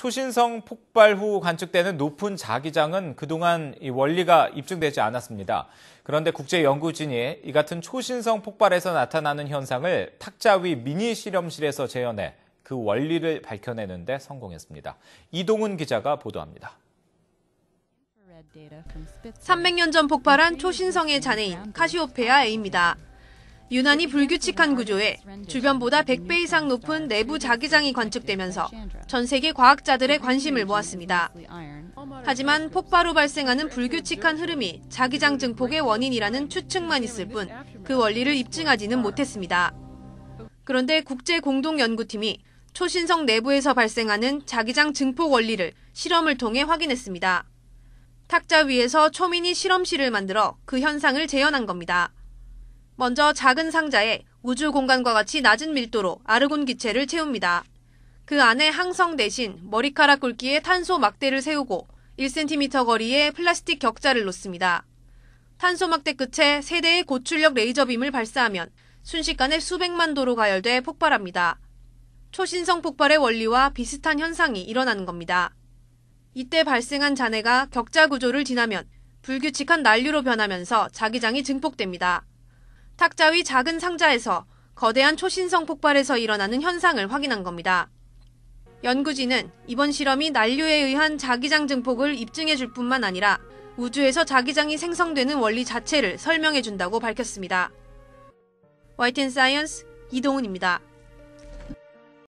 초신성 폭발 후 관측되는 높은 자기장은 그동안 원리가 입증되지 않았습니다. 그런데 국제연구진이 이 같은 초신성 폭발에서 나타나는 현상을 탁자 위 미니 실험실에서 재현해 그 원리를 밝혀내는데 성공했습니다. 이동훈 기자가 보도합니다. 300년 전 폭발한 초신성의 잔해인 카시오페아 A입니다. 유난히 불규칙한 구조에 주변보다 100배 이상 높은 내부 자기장이 관측되면서 전 세계 과학자들의 관심을 모았습니다. 하지만 폭발로 발생하는 불규칙한 흐름이 자기장 증폭의 원인이라는 추측만 있을 뿐 그 원리를 입증하지는 못했습니다. 그런데 국제공동연구팀이 초신성 내부에서 발생하는 자기장 증폭 원리를 실험을 통해 확인했습니다. 탁자 위에서 초미니 실험실을 만들어 그 현상을 재현한 겁니다. 먼저 작은 상자에 우주 공간과 같이 낮은 밀도로 아르곤 기체를 채웁니다. 그 안에 항성 대신 머리카락 굵기의 탄소 막대를 세우고 1cm 거리에 플라스틱 격자를 놓습니다. 탄소 막대 끝에 세대의 고출력 레이저빔을 발사하면 순식간에 수백만 도로 가열돼 폭발합니다. 초신성 폭발의 원리와 비슷한 현상이 일어나는 겁니다. 이때 발생한 잔해가 격자 구조를 지나면 불규칙한 난류로 변하면서 자기장이 증폭됩니다. 탁자 위 작은 상자에서 거대한 초신성 폭발에서 일어나는 현상을 확인한 겁니다. 연구진은 이번 실험이 난류에 의한 자기장 증폭을 입증해 줄 뿐만 아니라 우주에서 자기장이 생성되는 원리 자체를 설명해 준다고 밝혔습니다. YTN 사이언스 이동훈입니다.